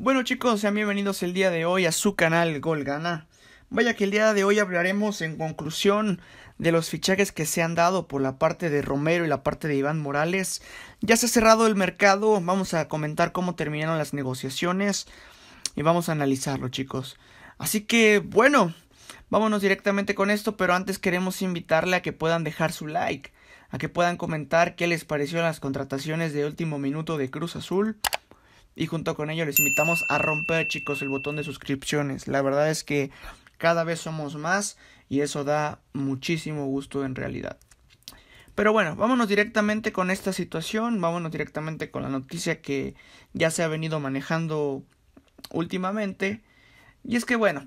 Bueno chicos, sean bienvenidos el día de hoy a su canal Gol Gana Vaya que el día de hoy hablaremos en conclusión de los fichajes que se han dado por la parte de Romero y la parte de Iván Morales. Ya se ha cerrado el mercado, vamos a comentar cómo terminaron las negociaciones y vamos a analizarlo chicos. Así que bueno, vámonos directamente con esto, pero antes queremos invitarle a que puedan dejar su like, a que puedan comentar qué les pareció las contrataciones de último minuto de Cruz Azul. Y junto con ello les invitamos a romper, chicos, el botón de suscripciones. La verdad es que cada vez somos más y eso da muchísimo gusto en realidad. Pero bueno, vámonos directamente con esta situación, vámonos directamente con la noticia que ya se ha venido manejando últimamente. Y es que bueno,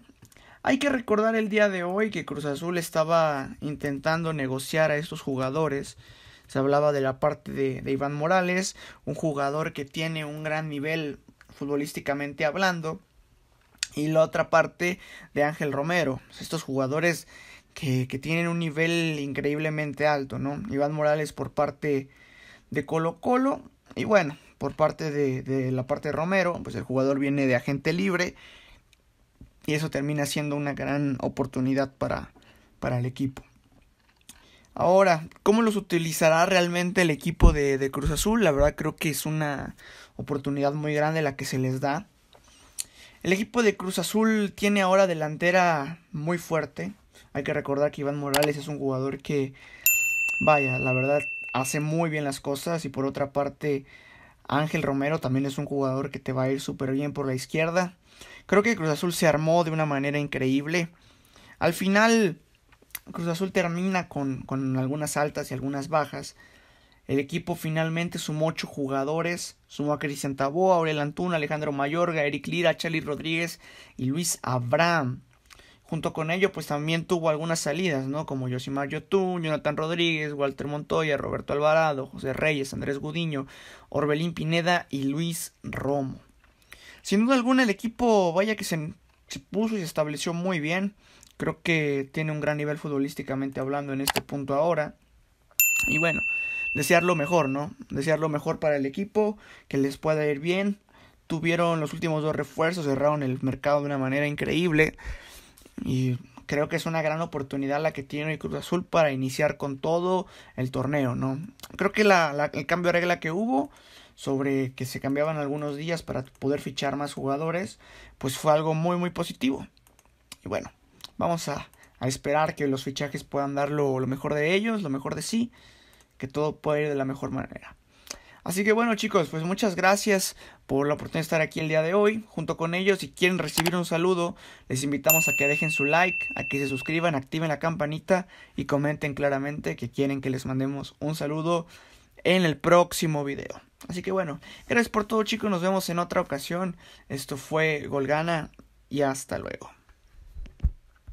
hay que recordar el día de hoy que Cruz Azul estaba intentando negociar a estos jugadores se hablaba de la parte de, Iván Morales, un jugador que tiene un gran nivel futbolísticamente hablando. Y la otra parte de Ángel Romero. Estos jugadores que, tienen un nivel increíblemente alto, ¿no? Iván Morales por parte de Colo Colo y bueno, por parte de, la parte de Romero, pues el jugador viene de agente libre y eso termina siendo una gran oportunidad para, para el equipo. Ahora, ¿cómo los utilizará realmente el equipo de, Cruz Azul? La verdad creo que es una oportunidad muy grande la que se les da. El equipo de Cruz Azul tiene ahora delantera muy fuerte. Hay que recordar que Iván Morales es un jugador que, vaya, la verdad hace muy bien las cosas. Y por otra parte, Ángel Romero también es un jugador que te va a ir súper bien por la izquierda. Creo que Cruz Azul se armó de una manera increíble. Al final, Cruz Azul termina con, con algunas altas y algunas bajas. El equipo finalmente sumó ocho jugadores, sumó a Cristian Taboa, Aurel Antún, Alejandro Mayorga, Eric Lira, Charlie Rodríguez y Luis Abraham. Junto con ello, pues también tuvo algunas salidas, ¿no? Como Yosimar Yotun, Jonathan Rodríguez, Walter Montoya, Roberto Alvarado, José Reyes, Andrés Gudiño, Orbelín Pineda y Luis Romo. Sin duda alguna, el equipo, vaya que se puso y se estableció muy bien. Creo que tiene un gran nivel futbolísticamente hablando en este punto ahora. Y bueno, desear lo mejor, ¿no? Desear lo mejor para el equipo, que les pueda ir bien. Tuvieron los últimos dos refuerzos, cerraron el mercado de una manera increíble. Y creo que es una gran oportunidad la que tiene el Cruz Azul para iniciar con todo el torneo, ¿no? Creo que el cambio de regla que hubo sobre que se cambiaban algunos días para poder fichar más jugadores, pues fue algo muy, muy positivo. Y bueno, Vamos a, esperar que los fichajes puedan dar lo, lo, mejor de ellos, lo mejor de sí, que todo pueda ir de la mejor manera. Así que bueno chicos, pues muchas gracias por la oportunidad de estar aquí el día de hoy junto con ellos. Si quieren recibir un saludo, les invitamos a que dejen su like, a que se suscriban, activen la campanita y comenten claramente que quieren que les mandemos un saludo en el próximo video. Así que bueno, gracias por todo chicos, nos vemos en otra ocasión. Esto fue Golgana y hasta luego.